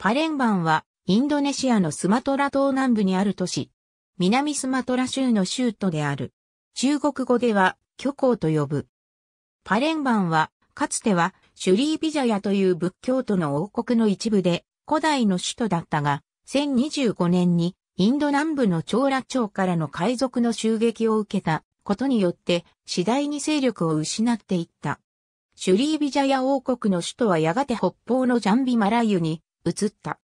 パレンバンは、インドネシアのスマトラ島南部にある都市。南スマトラ州の州都である。中国語では、虚構と呼ぶ。パレンバンは、かつては、シュリービジャヤという仏教徒の王国の一部で、古代の首都だったが、1025年に、インド南部の長羅町からの海賊の襲撃を受けたことによって、次第に勢力を失っていった。シュリービジャヤ王国の首都はやがて北方のジャンビマラユに移った。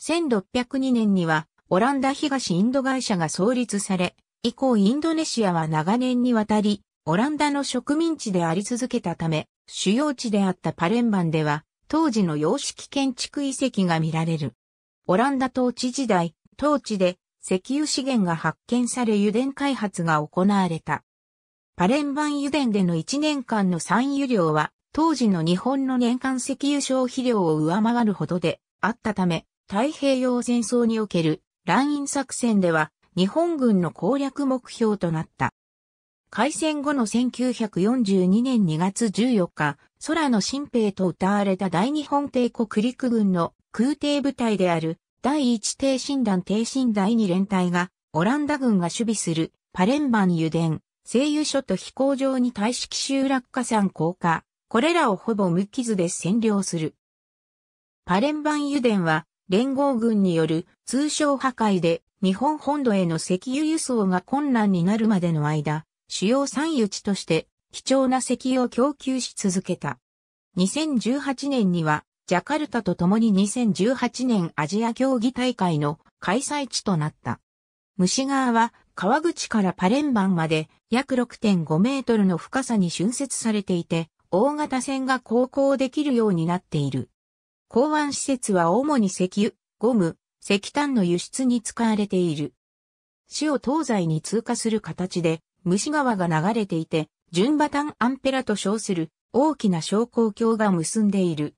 1602年には、オランダ東インド会社が創立され、以降インドネシアは長年にわたり、オランダの植民地であり続けたため、主要地であったパレンバンでは、当時の様式建築遺跡が見られる。オランダ統治時代、当地で石油資源が発見され油田開発が行われた。パレンバン油田での1年間の産油量は当時の日本の年間石油消費量を上回るほどであったため、太平洋戦争における乱印作戦では日本軍の攻略目標となった。開戦後の1942年2月14日、空の新兵と歌われた大日本帝国陸軍の空挺部隊である第1帝診断帝身第2連隊がオランダ軍が守備するパレンバン油田、製油所と飛行場に大式集落火山降下、これらをほぼ無傷で占領する。パレンバン油田は連合軍による通商破壊で日本本土への石油輸送が困難になるまでの間、主要産油地として貴重な石油を供給し続けた。2018年にはジャカルタと共に2018年アジア競技大会の開催地となった。虫川は川口からパレンバンまで約6.5メートルの深さに浚渫されていて、大型船が航行できるようになっている。港湾施設は主に石油、ゴム、石炭の輸出に使われている。市を東西に通過する形で、虫川が流れていて、純馬炭アンペラと称する大きな昇降橋が結んでいる。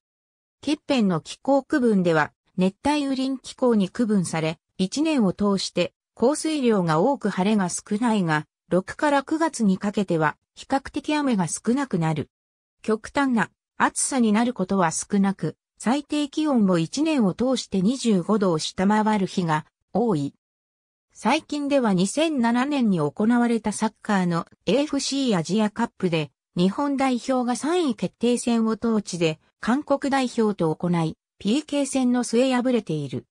欠片の気候区分では、熱帯雨林気候に区分され、1年を通して降水量が多く晴れが少ないが、6から9月にかけては比較的雨が少なくなる。極端な暑さになることは少なく、最低気温も1年を通して25度を下回る日が多い。最近では2007年に行われたサッカーの AFC アジアカップで日本代表が3位決定戦を当地で韓国代表と行い PK 戦の末敗れている。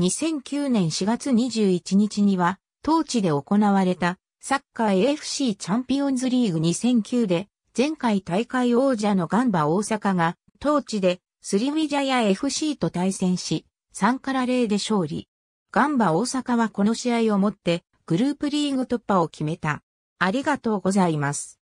2009年4月21日には当地で行われたサッカー AFC チャンピオンズリーグ2009で前回大会王者のガンバ大阪が、当地でスリミジャヤ FC と対戦し、3から0で勝利。ガンバ大阪はこの試合をもって、グループリーグ突破を決めた。ありがとうございます。